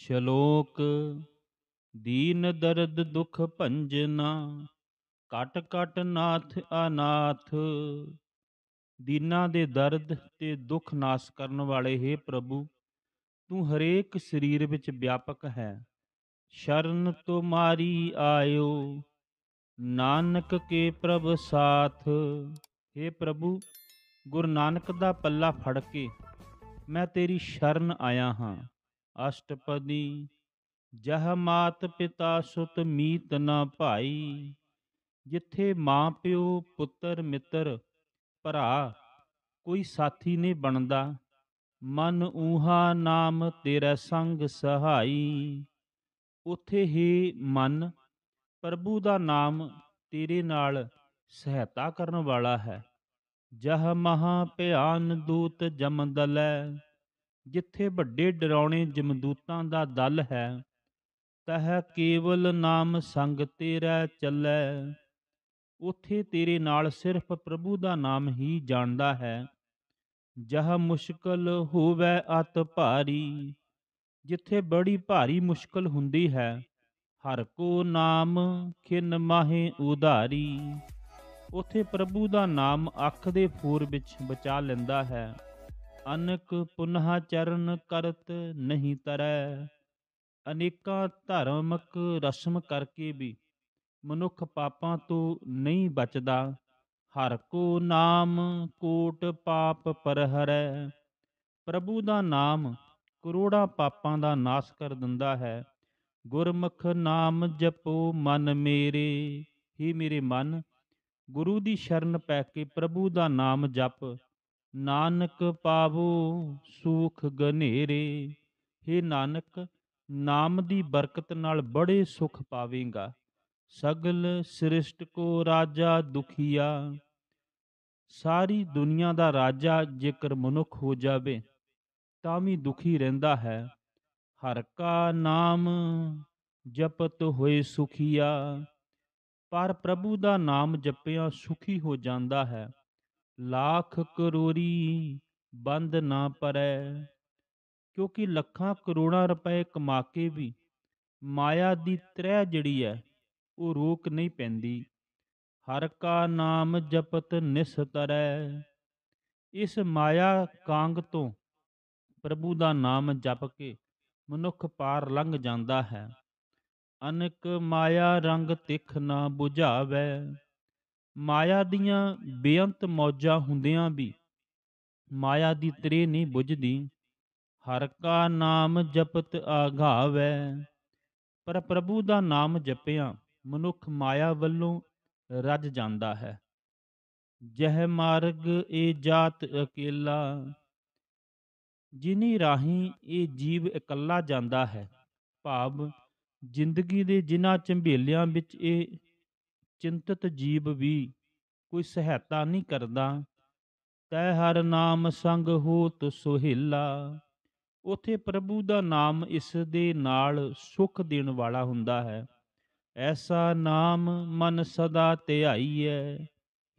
ਸ਼ਲੋਕ ਦੀਨ ਦਰਦ ਦੁਖ ਭੰਜਨਾ ਕਟ ਕਟ ਨਾਥ ਅਨਾਥ ਦੀਨਾ ਦੇ ਦਰਦ ਤੇ ਦੁੱਖ ਨਾਸ ਕਰਨ ਵਾਲੇ ਹੈ ਪ੍ਰਭੂ ਤੂੰ ਹਰੇਕ ਸਰੀਰ ਵਿੱਚ ਵਿਆਪਕ ਹੈ ਸ਼ਰਨ ਤੁਮਾਰੀ ਆਇਓ ਨਾਨਕ ਕੇ ਪ੍ਰਭ ਸਾਥ हे ਪ੍ਰਭੂ ਗੁਰੂ ਨਾਨਕ ਦਾ ਪੱਲਾ ਫੜ ਕੇ ਮੈਂ ਤੇਰੀ ਸ਼ਰਨ ਆਇਆ ਹਾਂ ਅਸ਼ਟਪਦੀ ਜਹ ਮਾਤ ਪਿਤਾ ਸੁਤ ਮੀਤ ਨਾ ਭਾਈ ਜਿੱਥੇ ਮਾਂ ਪਿਓ ਪੁੱਤਰ ਮਿੱਤਰ ਭਰਾ ਕੋਈ ਸਾਥੀ ਨਹੀਂ ਬਣਦਾ ਮਨ ਊਹਾ ਨਾਮ ਤੇਰਾ ਸੰਗ ਸਹਾਈ ਉਥੇ ਹੀ ਮਨ ਪ੍ਰਭੂ ਦਾ ਨਾਮ ਤੇਰੇ ਨਾਲ ਸਹਾਇਤਾ ਕਰਨ ਵਾਲਾ ਹੈ ਜਹ ਮਹਾ ਭਿਆਨ ਦੂਤ ਜਮਦਲੈ ਜਿੱਥੇ ਵੱਡੇ ਡਰਾਉਣੇ ਜਮਦੂਤਾਂ ਦਾ ਦਲ ਹੈ ਤਹ ਕੇਵਲ ਨਾਮ ਸੰਗ ਤੇਰਾ ਚੱਲੈ ਉਥੇ ਤੇਰੇ ਨਾਲ ਸਿਰਫ ਪ੍ਰਭੂ ਦਾ ਨਾਮ ਹੀ ਜਾਣਦਾ ਹੈ ਜਹ ਮੁਸ਼ਕਲ ਹੋਵੇ ਅਤ ਭਾਰੀ ਜਿੱਥੇ ਬੜੀ ਭਾਰੀ ਮੁਸ਼ਕਲ ਹੁੰਦੀ ਹੈ ਹਰ ਕੋ ਨਾਮ ਖਿਨ ਮਾਹੇ ਉਧਾਰੀ ਉਥੇ ਪ੍ਰਭੂ ਦਾ ਨਾਮ ਅੱਖ ਦੇ ਫੂਰ ਵਿੱਚ ਬਚਾ ਲੈਂਦਾ ਹੈ ਅਨਕ ਪੁਨਹ ਚਰਨ ਕਰਤ ਨਹੀਂ ਤਰੈ ਅਨੇਕਾਂ ਧਰਮਕ ਰਸਮ ਕਰਕੇ ਵੀ ਮਨੁੱਖ ਪਾਪਾਂ ਤੋਂ ਨਹੀਂ ਬਚਦਾ ਹਰ ਕੋ ਨਾਮ ਕੋਟ ਪਾਪ ਪਰਹਰੈ ਪ੍ਰਭੂ ਦਾ ਨਾਮ ਕਰੋੜਾਂ ਪਾਪਾਂ ਦਾ ਨਾਸ਼ ਕਰ ਦਿੰਦਾ ਹੈ ਗੁਰਮੁਖ ਨਾਮ ਜਪੋ ਮਨ ਮੇਰੇ ਹੀ ਮੇਰੇ ਮਨ ਗੁਰੂ ਦੀ ਸ਼ਰਨ ਪੈ ਕੇ ਪ੍ਰਭੂ ਦਾ ਨਾਮ ਜਪ ਨਾਨਕ ਪਾਵੋ ਸੁਖ ਗਨੇਰੇ ਹੇ ਨਾਨਕ ਨਾਮ ਦੀ ਬਰਕਤ ਨਾਲ ਬੜੇ ਸੁਖ ਪਾਵੇਂਗਾ ਸਗਲ ਸ੍ਰਿਸ਼ਟ ਕੋ ਰਾਜਾ ਦੁਖੀਆ ਸਾਰੀ ਦੁਨੀਆ ਦਾ ਰਾਜਾ ਜੇਕਰ ਮਨੁੱਖ ਹੋ ਜਾਵੇ ਤਾਂ ਵੀ ਦੁਖੀ ਰਹਿੰਦਾ ਹੈ ਹਰ ਕਾ ਨਾਮ ਜਪਤ ਹੋਏ ਸੁਖੀਆ ਪਰ ਪ੍ਰਭੂ ਦਾ ਨਾਮ ਜਪਿਆ ਸੁਖੀ ਹੋ ਜਾਂਦਾ ਹੈ ਲੱਖ ਕਰੋੜੀ ਬੰਦ ਨਾ ਪਰੈ ਕਿਉਂਕਿ ਲੱਖਾਂ ਕਰੋੜਾਂ ਰੁਪਏ ਕਮਾ ਕੇ ਵੀ ਮਾਇਆ ਦੀ ਤ੍ਰਹਿ ਜਿਹੜੀ ਹੈ ਉਹ ਰੋਕ ਨਹੀਂ ਪੈਂਦੀ ਹਰ ਕਾ ਨਾਮ ਜਪਤ ਨਿਸਤਰੈ ਇਸ ਮਾਇਆ ਕਾਂਗ ਤੋਂ ਪ੍ਰਭੂ ਦਾ ਨਾਮ ਜਪ ਕੇ ਮਨੁੱਖ ਪਾਰ ਲੰਘ ਜਾਂਦਾ ਹੈ ਅਨਕ ਮਾਇਆ ਰੰਗ ਤਿੱਖ ਨਾ 부ਝਾਵੇ ਮਾਇਆ ਦੀਆਂ ਬੇਅੰਤ ਮੌਜਾਂ ਹੁੰਦਿਆਂ ਵੀ ਮਾਇਆ ਦੀ ਤਰੇ ਨਹੀਂ ਬੁੱਝਦੀ ਹਰ ਕਾ ਨਾਮ ਜਪਤ ਆਘਾਵੈ ਪਰ ਪ੍ਰਭੂ ਦਾ ਨਾਮ ਜਪਿਆ ਮਨੁੱਖ ਮਾਇਆ ਵੱਲੋਂ ਰੱਜ ਜਾਂਦਾ ਹੈ ਜਹ ਮਾਰਗ ਇਹ ਜਾਤ ਇਕੱਲਾ ਜਿਨੀ ਰਾਹੀ ਇਹ ਜੀਵ ਇਕੱਲਾ ਜਾਂਦਾ ਹੈ ਭਾਵ ਜ਼ਿੰਦਗੀ ਦੇ ਜਿਨ੍ਹਾਂ ਝੰਬੇਲਿਆਂ ਵਿੱਚ ਇਹ ਚਿੰਤਤ ਜੀਵ ਵੀ ਕੋਈ ਸਹਾਇਤਾ ਨਹੀਂ ਕਰਦਾ ਤੈ ਹਰ ਨਾਮ ਸੰਗ ਹੋਤ ਸੁਹਿਲਾ ਉਥੇ ਪ੍ਰਭੂ ਦਾ ਨਾਮ ਇਸ ਦੇ ਨਾਲ ਸੁਖ ਦੇਣ ਵਾਲਾ ਹੁੰਦਾ ਹੈ ਐਸਾ ਨਾਮ ਮਨ ਸਦਾ ਹੈ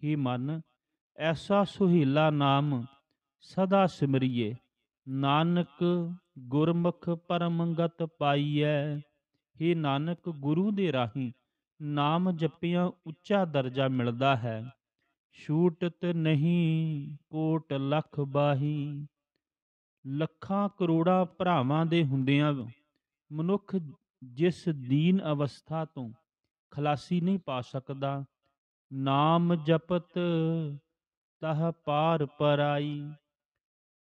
ਹੀ ਮਨ ਐਸਾ ਸੁਹਿਲਾ ਨਾਮ ਸਦਾ ਸਿਮਰਿਏ ਨਾਨਕ ਗੁਰਮੁਖ ਪਰਮੰਗਤ ਪਾਈਐ ਹੀ ਨਾਨਕ ਗੁਰੂ ਦੇ ਰਾਹੀ ਨਾਮ ਜਪਿਆ ਉੱਚਾ ਦਰਜਾ ਮਿਲਦਾ ਹੈ ਛੂਟਤ ਨਹੀਂ ਕੋਟ ਲੱਖ ਬਾਹੀ ਲੱਖਾਂ ਕਰੋੜਾਂ ਭਰਾਵਾਂ ਦੇ ਹੁੰਦਿਆਂ ਮਨੁੱਖ ਜਿਸ ਦੀਨ ਅਵਸਥਾ ਤੋਂ ਖਲਾਸੀ ਨਹੀਂ ਪਾ ਸਕਦਾ ਨਾਮ ਜਪਤ ਤਹ ਪਾਰ ਪਰਾਈ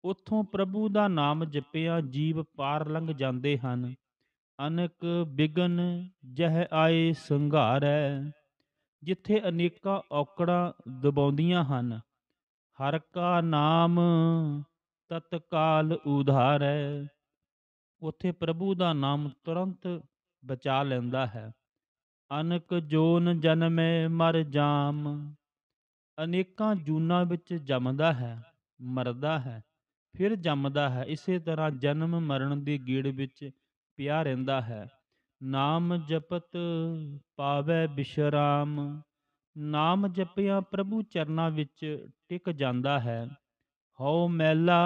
ਉਥੋਂ ਪ੍ਰਭੂ ਦਾ ਨਾਮ ਜਪਿਆ ਜੀਵ ਪਾਰ ਲੰਘ ਜਾਂਦੇ ਹਨ ਅਨਕ ਬਿਗਨ ਜਹ ਆਏ ਸੰਘਾਰੈ ਜਿੱਥੇ ਅਨੇਕਾਂ ਔਕੜਾਂ ਦਬਾਉਂਦੀਆਂ ਹਨ ਹਰ ਕਾ ਨਾਮ ਤਤਕਾਲ ਉਧਾਰੈ ਉਥੇ ਪ੍ਰਭੂ ਦਾ ਨਾਮ ਤੁਰੰਤ ਬਚਾ ਲੈਂਦਾ ਹੈ ਅਨਕ ਜੋਨ ਜਨਮੇ ਮਰ ਜਾਮ ਅਨੇਕਾਂ ਜੂਨਾ ਵਿੱਚ ਜੰਮਦਾ ਹੈ ਮਰਦਾ ਹੈ ਫਿਰ ਜੰਮਦਾ ਹੈ ਇਸੇ ਤਰ੍ਹਾਂ ਜਨਮ ਮਰਨ ਦੀ ਗੀੜ ਵਿੱਚ ਪਿਆ ਰਹਿੰਦਾ ਹੈ ਨਾਮ ਜਪਤ ਪਾਵੇ ਬਿਸ਼ਰਾਮ ਨਾਮ ਜਪਿਆ ਪ੍ਰਭੂ ਚਰਨਾਂ ਵਿੱਚ ਟਿਕ ਜਾਂਦਾ ਹੈ ਹਉ ਮੈਲਾ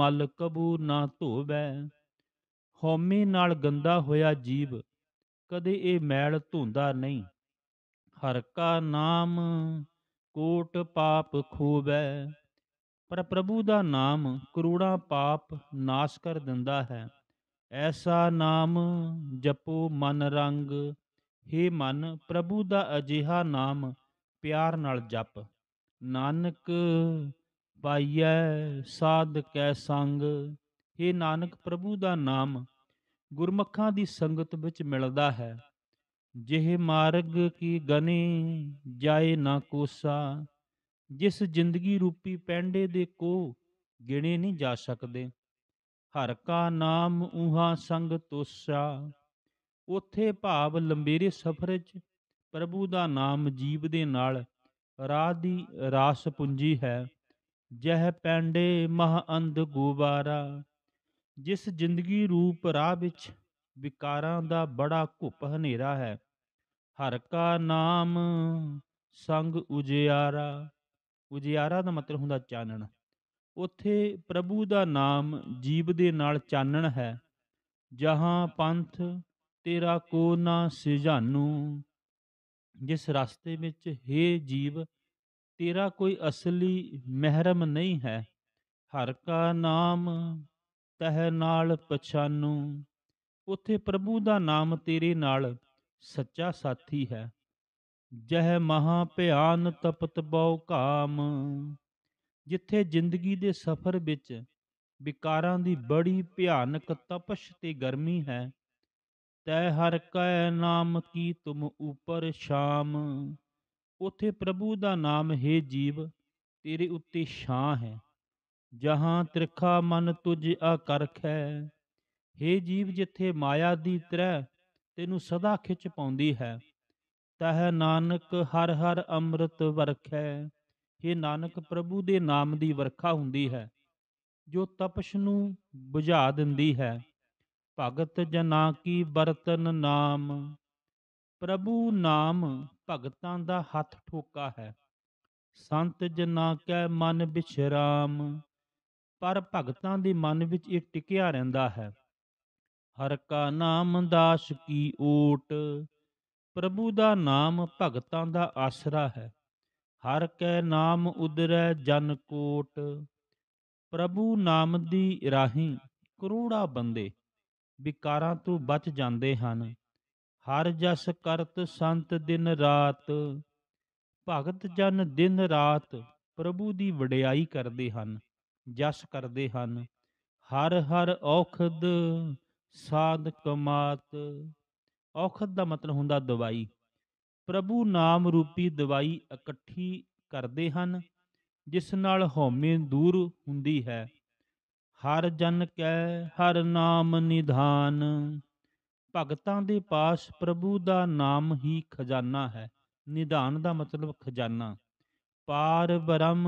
ਮਲ ਕਬੂ ਨਾ ਧੋਵੇ ਹਉਮੈ ਨਾਲ ਗੰਦਾ ਹੋਇਆ ਜੀਵ ਕਦੇ ਇਹ ਮੈਲ ਧੁੰਦਾ ਨਹੀਂ ਹਰ ਕਾ ਨਾਮ ਕੋਟ ਪਾਪ ਖੂਬੈ ਪਰ ਪ੍ਰਭੂ ਦਾ ਨਾਮ ਕਰੋੜਾਂ ਪਾਪ ਨਾਸ਼ ਕਰ ਦਿੰਦਾ ਹੈ ਐਸਾ ਨਾਮ ਜਪੋ ਮਨ ਰੰਗ ਹੇ ਮਨ ਪ੍ਰਭੂ ਦਾ ਅਜੀਹਾ ਨਾਮ ਪਿਆਰ ਨਾਲ ਜਪ ਨਾਨਕ ਪਾਈਐ ਸਾਧ ਕੈ ਸੰਗ ਹੇ ਨਾਨਕ ਪ੍ਰਭੂ ਦਾ ਨਾਮ ਗੁਰਮਖਾਂ ਦੀ ਸੰਗਤ ਵਿੱਚ ਮਿਲਦਾ ਹੈ ਜਿਹੇ ਮਾਰਗ ਕੀ ਗਨੇ ਜਾਏ ਨਾ ਕੋਸਾ ਜਿਸ ਜ਼ਿੰਦਗੀ ਰੂਪੀ ਪੈਂਡੇ ਦੇ ਕੋ ਗਿਣੇ ਨਹੀਂ ਜਾ ਸਕਦੇ ਹਰ ਕਾ ਨਾਮ ਉਹਾ ਸੰਗ ਤੋਸਾ ਉਥੇ ਭਾਵ ਲੰਬੇਰੇ ਸਫ਼ਰ 'ਚ ਪ੍ਰਭੂ ਦਾ ਨਾਮ ਜੀਵ ਦੇ ਨਾਲ ਰਾਹ ਦੀ ਰਾਸ ਪੁੰਜੀ ਹੈ ਜਹ ਪੈਂਡੇ ਮਹ ਅੰਧ ਗੁਬਾਰਾ ਜਿਸ ਜ਼ਿੰਦਗੀ ਰੂਪ ਰਾਹ ਵਿੱਚ ਵਿਕਾਰਾਂ ਦਾ ਬੜਾ ਘੁੱਪ ਹਨੇਰਾ ਹੈ ਹਰ ਕਾ ਨਾਮ ਸੰਗ ਉਜਿਆਰਾ ਉਜਿਆਰਾ ਦਾ ਮਤਲਬ ਹੁੰਦਾ ਚਾਨਣ ਉਥੇ ਪ੍ਰਭੂ ਦਾ ਨਾਮ ਜੀਵ ਦੇ ਨਾਲ ਚਾਨਣ ਹੈ ਜਹਾਂ ਪੰਥ ਤੇਰਾ ਕੋ ਨਾ ਸਿਜਾਨੂ ਜਿਸ ਰਸਤੇ ਵਿੱਚ ਹੈ ਜੀਵ ਤੇਰਾ ਕੋਈ ਅਸਲੀ ਮਹਿਰਮ ਨਹੀਂ ਹੈ ਹਰ ਕਾ ਨਾਮ ਤਹ ਨਾਲ ਪਛਾਨੂ ਉਥੇ ਪ੍ਰਭੂ ਦਾ ਨਾਮ ਤੇਰੇ ਨਾਲ ਸੱਚਾ ਸਾਥੀ ਹੈ ਜਹ ਮਹਾ ਭਿਆਨ ਤਪਤ ਬਉ ਕਾਮ ਜਿੱਥੇ ਜ਼ਿੰਦਗੀ ਦੇ ਸਫ਼ਰ ਵਿੱਚ ਵਿਕਾਰਾਂ ਦੀ ਬੜੀ ਭਿਆਨਕ ਤਪਸ਼ ਤੇ ਗਰਮੀ ਹੈ ਤੈ ਹਰ ਕੈ ਨਾਮ ਕੀ ਤੁਮ ਉਪਰ ਸ਼ਾਮ ਉਥੇ ਪ੍ਰਭੂ ਦਾ ਨਾਮ ਹੈ ਜੀਵ ਤੇਰੇ ਉੱਤੇ ਛਾਂ ਹੈ ਜਹਾਂ ਤ੍ਰਿਖਾ ਮਨ ਤੁਝ ਆਕਰਖੈ ਹੈ ਜੀਵ ਜਿੱਥੇ ਮਾਇਆ ਦੀ ਤਰ੍ਹਾਂ ਤੈਨੂੰ ਸਦਾ ਖਿੱਚ ਪਾਉਂਦੀ ਹੈ ਤਹ ਨਾਨਕ ਹਰ ਹਰ ਅੰਮ੍ਰਿਤ ਵਰਖੈ हे ਨਾਨਕ ਪ੍ਰਭੂ ਦੇ ਨਾਮ ਦੀ ਵਰਖਾ ਹੁੰਦੀ ਹੈ ਜੋ ਤਪਸ਼ ਨੂੰ ਬੁਝਾ ਦਿੰਦੀ ਹੈ ਭਗਤ ਜਨਾ ਕੀ ਬਰਤਨ ਨਾਮ ਪ੍ਰਭੂ ਨਾਮ ਭਗਤਾਂ ਦਾ ਹੱਥ ਠੋਕਾ ਹੈ ਸੰਤ ਜਨਾ ਕੈ ਮਨ ਵਿਸ਼ਰਾਮ ਪਰ ਭਗਤਾਂ ਦੇ ਮਨ ਵਿੱਚ ਇਹ ਟਿਕਿਆ ਰਹਿੰਦਾ ਹੈ ਹਰ ਕਾ ਨਾਮ ਦਾਸ ਕੀ ਓਟ ਪ੍ਰਭੂ ਦਾ ਨਾਮ ਭਗਤਾਂ ਦਾ ਆਸਰਾ ਹੈ ਹਰ ਕੈ ਨਾਮ ਉਦਰੈ ਜਨ ਕੋਟ ਪ੍ਰਭੂ ਨਾਮ ਦੀ ਰਾਹੀ ਕਰੋੜਾ ਬੰਦੇ ਵਿਕਾਰਾਂ ਤੋਂ ਬਚ ਜਾਂਦੇ ਹਨ ਹਰ ਜਸ ਕਰਤ ਸੰਤ ਦਿਨ ਰਾਤ ਭਗਤ ਜਨ ਦਿਨ ਰਾਤ ਪ੍ਰਭੂ ਦੀ ਵਡਿਆਈ ਕਰਦੇ ਹਨ ਜਸ ਕਰਦੇ ਹਨ ਹਰ ਹਰ ਔਖਦ ਸਾਧ ਕਮਾਤ ਔਖਦ ਦਾ ਮਤਲਬ ਹੁੰਦਾ ਦਵਾਈ ਪ੍ਰਭੂ ਨਾਮ ਰੂਪੀ ਦਵਾਈ ਇਕੱਠੀ ਕਰਦੇ ਹਨ ਜਿਸ ਨਾਲ ਹਉਮੈ ਦੂਰ ਹੁੰਦੀ ਹੈ ਹਰ ਜਨ ਕੈ ਹਰ ਨਾਮ ਨਿਧਾਨ ਭਗਤਾਂ ਦੇ ਪਾਸ ਪ੍ਰਭੂ ਦਾ ਨਾਮ ਹੀ ਖਜ਼ਾਨਾ ਹੈ ਨਿਧਾਨ ਦਾ ਮਤਲਬ ਖਜ਼ਾਨਾ ਪਾਰ ਬ੍ਰਹਮ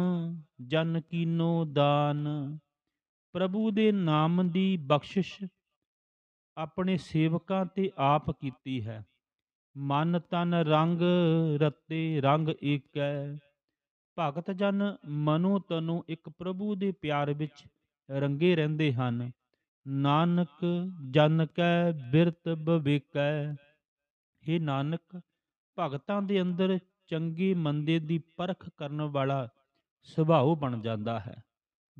ਜਨ ਕੀਨੋ ਦਾਨ ਪ੍ਰਭੂ ਦੇ ਨਾਮ ਦੀ ਬਖਸ਼ਿਸ਼ ਆਪਣੇ ਸੇਵਕਾਂ ਤੇ ਆਪ ਕੀਤੀ ਹੈ ਮਨ ਤਨ ਰੰਗ ਰਤੇ ਰੰਗ ਏਕੈ ਭਗਤ ਜਨ ਮਨੋ ਤਨੋ ਇੱਕ ਪ੍ਰਭੂ ਦੇ ਪਿਆਰ ਵਿੱਚ ਰੰਗੇ ਰਹਿੰਦੇ ਹਨ ਨਾਨਕ ਜਨ ਕੈ ਬਿਰਤ ਬਵੇਕੈ ਏ ਨਾਨਕ ਭਗਤਾਂ ਦੇ ਅੰਦਰ ਚੰਗੀ ਮੰਦੇ ਦੀ ਪਰਖ ਕਰਨ ਵਾਲਾ ਸੁਭਾਅ ਬਣ ਜਾਂਦਾ ਹੈ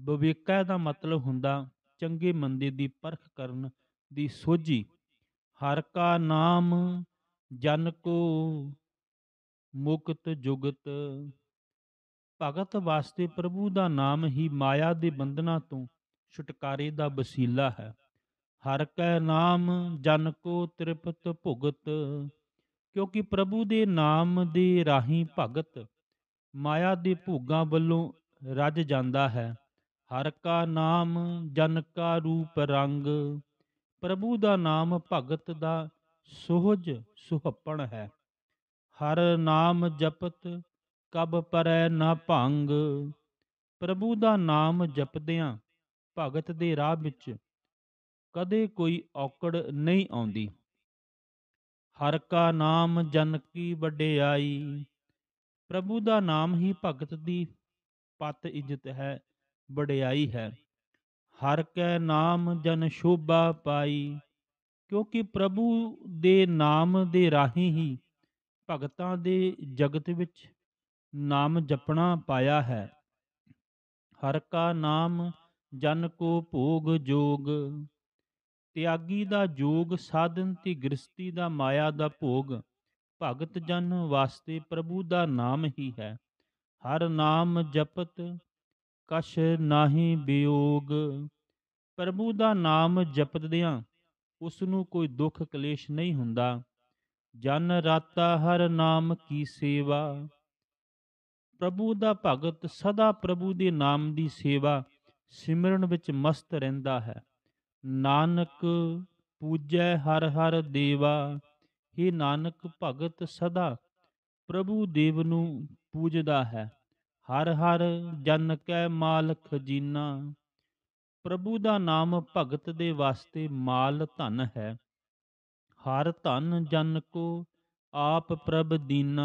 ਬਵਿਕੈ ਦਾ ਮਤਲਬ ਹੁੰਦਾ ਚੰਗੇ ਮੰਦੇ ਦੀ ਪਰਖ ਕਰਨ ਦੀ ਸੋਝੀ ਹਰ ਕਾ ਨਾਮ ਜਨ ਕੋ ਮੁਕਤ ਜੁਗਤ ਭਗਤ ਵਾਸਤੇ ਪ੍ਰਭੂ ਦਾ ਨਾਮ ਹੀ ਮਾਇਆ ਦੇ ਬੰਧਨਾਂ ਤੋਂ ਛੁਟਕਾਰੇ ਦਾ ਵਸੀਲਾ ਹੈ ਹਰ ਕੈ ਨਾਮ ਜਨ ਕੋ ਤ੍ਰਿਪਤ ਭੁਗਤ ਕਿਉਂਕਿ ਪ੍ਰਭੂ ਦੇ ਨਾਮ ਦੇ ਰਾਹੀ ਭਗਤ ਮਾਇਆ ਦੇ ਭੋਗਾਂ ਵੱਲੋਂ ਰੱਜ ਜਾਂਦਾ ਹੈ ਹਰ ਕਾ ਨਾਮ ਜਨ ਕਾ ਰੂਪ ਰੰਗ ਪ੍ਰਭੂ ਦਾ ਨਾਮ ਭਗਤ ਦਾ ਸੁਹਜ ਸੁਹੱਪਣ ਹੈ ਹਰ ਨਾਮ ਜਪਤ ਕਬ ਪਰੈ ਨਾ ਭੰਗ ਪ੍ਰਭੂ ਦਾ ਨਾਮ ਜਪਦਿਆਂ ਭਗਤ ਦੇ ਰਾਹ ਵਿੱਚ ਕਦੇ ਕੋਈ ਔਕੜ ਨਹੀਂ ਆਉਂਦੀ ਹਰ ਕਾ ਨਾਮ ਜਨ ਕੀ ਵਡਿਆਈ ਪ੍ਰਭੂ ਦਾ ਨਾਮ ਹੀ ਭਗਤ ਦੀ ਪਤ ਇੱਜ਼ਤ ਹੈ ਵਡਿਆਈ ਹੈ ਹਰ ਕੈ ਨਾਮ ਜਨ ਸ਼ੋਭਾ ਪਾਈ ਕਿਉਂਕਿ ਪ੍ਰਭੂ ਦੇ ਨਾਮ ਦੇ ਰਾਹੀਂ ਹੀ ਭਗਤਾਂ ਦੇ ਜਗਤ ਵਿੱਚ ਨਾਮ ਜਪਣਾ ਪਾਇਆ ਹੈ ਹਰ ਕਾ ਨਾਮ ਜਨ ਕੋ ਭੋਗ ਜੋਗ ਤਿਆਗੀ ਦਾ ਜੋਗ ਸਾਧਨ ਤੇ ਗ੍ਰਸਤੀ ਦਾ ਮਾਇਆ ਦਾ ਭੋਗ ਭਗਤ ਜਨ ਵਾਸਤੇ ਪ੍ਰਭੂ ਦਾ ਨਾਮ ਹੀ ਹੈ ਹਰ ਨਾਮ ਜਪਤ ਕਛ ਨਾਹੀ ਬਿਯੋਗ ਪ੍ਰਭੂ ਦਾ ਨਾਮ ਜਪਦਿਆਂ ਉਸ ਨੂੰ ਕੋਈ ਦੁੱਖ ਕਲੇਸ਼ ਨਹੀਂ ਹੁੰਦਾ ਜਨ ਰਾਤਾ ਹਰ ਨਾਮ ਕੀ ਸੇਵਾ ਪ੍ਰਭੂ ਦਾ ਭਗਤ ਸਦਾ ਪ੍ਰਭੂ ਦੇ ਨਾਮ ਦੀ ਸੇਵਾ ਸਿਮਰਨ ਵਿੱਚ ਮਸਤ ਰਹਿੰਦਾ ਹੈ ਨਾਨਕ ਪੂਜੈ ਹਰ ਹਰ ਦੇਵਾ ਹੀ ਨਾਨਕ ਭਗਤ ਸਦਾ ਪ੍ਰਭੂ ਦੇਵ ਨੂੰ ਪੂਜਦਾ ਹੈ ਹਰ ਹਰ ਜਨ ਕੈ ਮਾਲਕ ਜੀਨਾ ਪ੍ਰਭੂ ਦਾ ਨਾਮ ਭਗਤ ਦੇ ਵਾਸਤੇ ਮਾਲ ਧਨ ਹੈ ਹਰ ਧਨ ਜਨ ਕੋ ਆਪ ਪ੍ਰਭ ਦੀਨਾ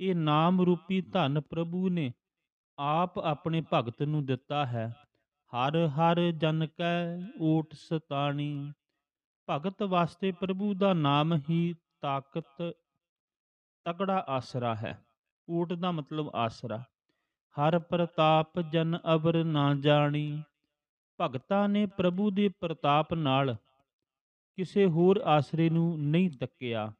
ਇਹ ਨਾਮ ਰੂਪੀ ਧਨ ਪ੍ਰਭੂ ਨੇ ਆਪ ਆਪਣੇ ਭਗਤ ਨੂੰ ਦਿੱਤਾ ਹੈ ਹਰ ਹਰ ਜਨ ਕੈ ਓਟ ਸਤਾਣੀ ਭਗਤ ਵਾਸਤੇ ਪ੍ਰਭੂ ਦਾ ਨਾਮ ਹੀ ਤਾਕਤ ਤਕੜਾ ਆਸਰਾ ਹੈ ਓਟ ਦਾ ਮਤਲਬ ਆਸਰਾ ਹਰ ਪ੍ਰਤਾਪ ਜਨ ਅਬਰ ਨਾ ਜਾਣੀ ਭਗਤਾਂ ਨੇ ਪ੍ਰਭੂ ਦੇ ਪ੍ਰਤਾਪ ਨਾਲ ਕਿਸੇ ਹੋਰ ਆਸਰੇ ਨੂੰ ਨਹੀਂ ਤੱਕਿਆ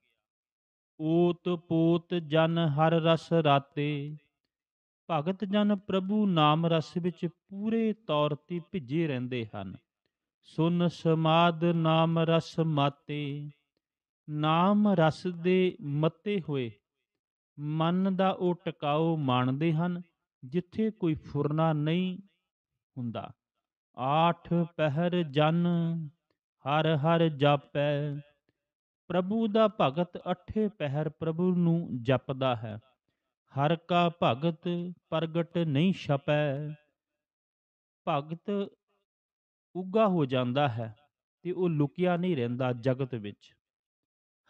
ਓਤ ਪੋਤ ਜਨ ਹਰ ਰਸ ਰਾਤੇ ਭਗਤ ਜਨ ਪ੍ਰਭੂ ਨਾਮ ਰਸ ਵਿੱਚ ਪੂਰੇ ਤੌਰ ਤੇ ਭਿੱਜੇ ਰਹਿੰਦੇ ਹਨ ਸੁਨ ਸਮਾਦ ਨਾਮ ਰਸ ਮਾਤੇ ਨਾਮ ਰਸ ਦੇ ਮਤੇ ਹੋਏ ਮਨ ਦਾ ਉਹ ਟਿਕਾਓ ਮੰਨਦੇ ਹਨ ਜਿੱਥੇ ਕੋਈ ਫੁਰਨਾ ਨਹੀਂ ਹੁੰਦਾ ਆਠ ਪਹਿਰ ਜਨ ਹਰ ਹਰ ਜਾਪੈ ਪ੍ਰਭੂ ਦਾ ਭਗਤ ਅਠੇ ਪਹਿਰ ਪ੍ਰਭੂ ਨੂੰ ਜਪਦਾ ਹੈ ਹਰ ਕਾ ਭਗਤ ਪ੍ਰਗਟ ਨਹੀਂ ਛਪੈ ਭਗਤ ਉੱਗਾ ਹੋ ਜਾਂਦਾ ਹੈ ਤੇ ਉਹ ਲੁਕਿਆ ਨਹੀਂ ਰਹਿੰਦਾ ਜਗਤ ਵਿੱਚ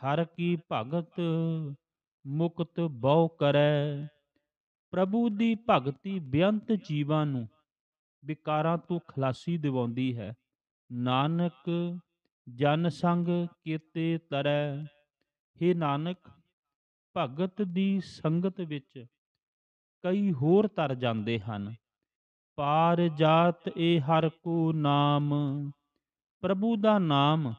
ਹਰ ਕੀ ਭਗਤ ਮੁਕਤ ਬਹੁ ਕਰੈ ਪ੍ਰਭੂ ਦੀ ਭਗਤੀ ਬੇਅੰਤ ਜੀਵਾਂ ਨੂੰ ਵਿਕਾਰਾਂ ਤੋਂ ਖਲਾਸੀ ਦਿਵਾਉਂਦੀ ਹੈ ਨਾਨਕ ਜਨ ਸੰਗ ਕੀਤੇ ਤਰੈ हे ਨਾਨਕ ਭਗਤ ਦੀ ਸੰਗਤ ਵਿੱਚ ਕਈ ਹੋਰ ਤਰ ਜਾਂਦੇ ਹਨ ਪਾਰ ਜਾਤ ਏ ਹਰ ਕੋ ਨਾਮ ਪ੍ਰਭੂ ਦਾ ਨਾਮ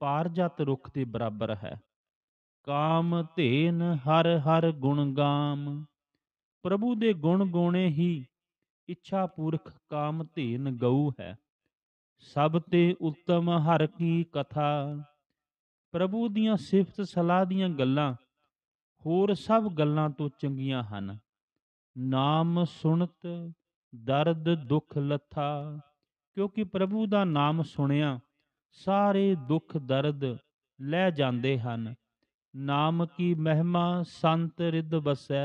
ਪਾਰ ਜਾਤ ਰੁੱਖ ਦੇ ਬਰਾਬਰ ਹੈ ਕਾਮ ਧੇਨ ਹਰ ਹਰ ਗੁਣ ਗਾਮ ਪ੍ਰਭੂ ਦੇ ਗੁਣ ਗੋਣੇ ਹੀ ਇੱਛਾ ਪੂਰਖ ਕਾਮ ਧੇਨ ਗਉ ਹੈ ਸਭ ਤੇ ਉੱਤਮ ਹਰ ਕੀ ਕਥਾ ਪ੍ਰਭੂ ਦੀਆਂ ਸਿਫਤ ਸਲਾਹ ਦੀਆਂ ਗੱਲਾਂ ਹੋਰ ਸਭ ਗੱਲਾਂ ਤੋਂ ਚੰਗੀਆਂ ਹਨ ਨਾਮ ਸੁਣਤ ਦਰਦ ਦੁੱਖ ਲਥਾ ਕਿਉਂਕਿ ਪ੍ਰਭੂ ਦਾ ਨਾਮ ਸੁਣਿਆ ਸਾਰੇ ਦੁੱਖ ਦਰਦ ਲੈ ਜਾਂਦੇ ਹਨ ਨਾਮ ਕੀ ਮਹਿਮਾ ਸੰਤ ਰਿਦ ਵਸੈ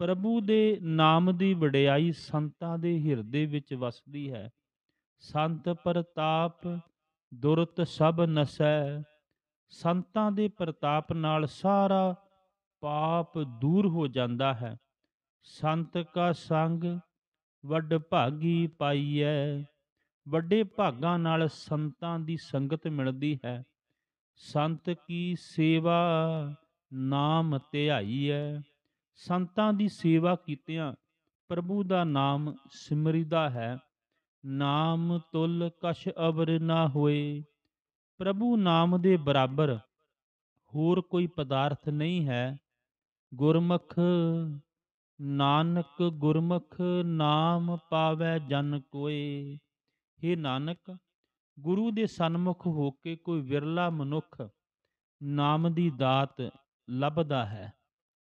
ਪ੍ਰਭੂ ਦੇ ਨਾਮ ਦੀ ਵਡਿਆਈ ਸੰਤਾਂ ਦੇ ਹਿਰਦੇ ਵਿੱਚ ਵਸਦੀ ਹੈ ਸੰਤ ਪ੍ਰਤਾਪ ਦੁਰਤ ਸਭ ਨਸੈ ਸੰਤਾਂ ਦੇ ਪ੍ਰਤਾਪ ਨਾਲ ਸਾਰਾ ਪਾਪ ਦੂਰ ਹੋ ਜਾਂਦਾ ਹੈ ਸੰਤ ਕਾ ਸੰਗ ਵੱਡ ਭਾਗੀ ਪਾਈਐ ਵੱਡੇ ਭਾਗਾਂ ਨਾਲ ਸੰਤਾਂ ਦੀ ਸੰਗਤ ਮਿਲਦੀ ਹੈ ਸੰਤ ਕੀ ਸੇਵਾ ਨਾਮ ਧਿਆਈਐ ਸੰਤਾਂ ਦੀ ਸੇਵਾ ਕੀਤਿਆਂ ਪ੍ਰਭੂ ਦਾ ਨਾਮ ਸਿਮਰਿਦਾ ਹੈ ਨਾਮ ਤੁਲ ਕਸ਼ ਅਵਰ ਨਾ ਹੋਏ ਪ੍ਰਭੂ ਨਾਮ ਦੇ ਬਰਾਬਰ ਹੋਰ ਕੋਈ ਪਦਾਰਥ ਨਹੀਂ ਹੈ ਗੁਰਮਖ ਨਾਨਕ ਗੁਰਮਖ ਨਾਮ ਪਾਵੇ ਜਨ ਕੋਏ हे ਨਾਨਕ ਗੁਰੂ ਦੇ ਸਨਮੁਖ ਹੋ ਕੇ ਕੋਈ ਵਿਰਲਾ ਮਨੁੱਖ ਨਾਮ ਦੀ ਦਾਤ ਲੱਭਦਾ ਹੈ